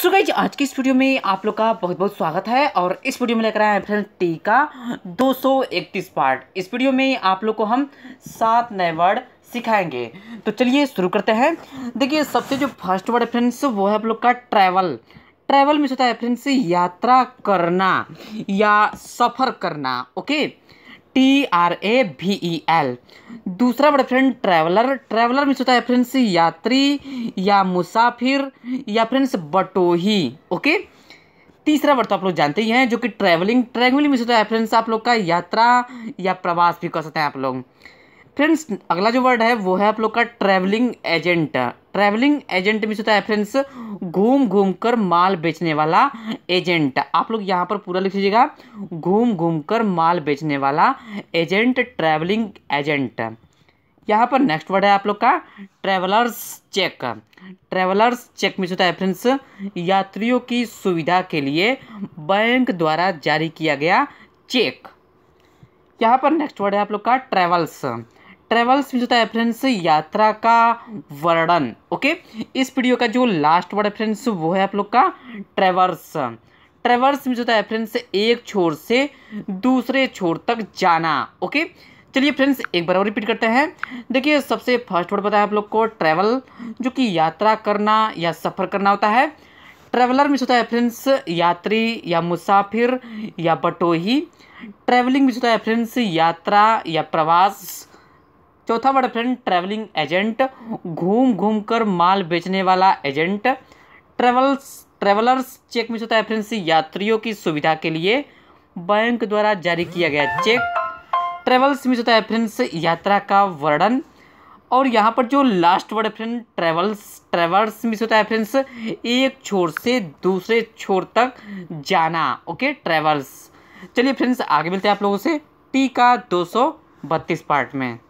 सो so आज की इस वीडियो में आप लोग का बहुत बहुत स्वागत है और इस वीडियो में लेकर आए हैं फ्रेंड टी का दो पार्ट इस वीडियो में आप लोग को हम सात नए वर्ड सिखाएंगे तो चलिए शुरू करते हैं देखिए सबसे जो फर्स्ट वर्ड है फ्रेंड्स वो है आप लोग का ट्रैवल ट्रैवल में होता है फ्रेंड्स यात्रा करना या सफ़र करना okay T R A V E L दूसरा word friend traveller traveller means होता है फ्रेंड्स यात्री या मुसाफिर या फ्रेंड्स बटोही ओके तीसरा वर्ड तो आप लोग जानते ही हैं जो कि ट्रैवलिंग ट्रैवलिंग मीन्स होता है फ्रेंड्स आप लोग का यात्रा या प्रवास भी कर सकते हैं आप लोग फ्रेंड्स अगला जो वर्ड है वो है आप लोग का travelling agent travelling agent means होता है फ्रेंड्स घूम घूम कर माल बेचने वाला एजेंट आप लोग यहाँ पर पूरा लिख लीजिएगा घूम घूम कर माल बेचने वाला एजेंट ट्रैवलिंग एजेंट यहाँ पर नेक्स्ट वर्ड है आप लोग का ट्रैवलर्स चेक ट्रैवलर्स चेक में होता है फ्रेंड्स यात्रियों की सुविधा के लिए बैंक द्वारा जारी किया गया चेक यहाँ पर नेक्स्ट वर्ड है आप लोग का ट्रैवल्स ट्रेवल्स में जो था फ्रेंड्स यात्रा का वर्णन ओके इस वीडियो का जो लास्ट वर्ड है फ्रेंड्स वो है आप लोग का ट्रेवर्स ट्रेवर्स में जो था फ्रेंड्स एक छोर से दूसरे छोर तक जाना ओके चलिए फ्रेंड्स एक बार और रिपीट करते हैं देखिए सबसे फर्स्ट वर्ड बताया आप लोग को ट्रैवल जो कि यात्रा करना या सफ़र करना होता है ट्रैवलर में होता है फ्रेंड्स यात्री या मुसाफिर या बटोही ट्रैवलिंग में होता है फ्रेंड्स यात्रा या प्रवास चौथा वर्ड फ्रेंड ट्रैवलिंग एजेंट घूम घूम कर माल बेचने वाला एजेंट ट्रेवल्स ट्रेवलर्स चेक में होता है फ्रेंड्स यात्रियों की सुविधा के लिए बैंक द्वारा जारी किया गया चेक ट्रेवल्स में होता है फ्रेंड्स यात्रा का वर्णन और यहाँ पर जो last word friend travels travels miss होता है फ्रेंड्स एक छोर से दूसरे छोर तक जाना ओके ट्रेवल्स चलिए फ्रेंड्स आगे मिलते हैं आप लोगों से टी का दो पार्ट में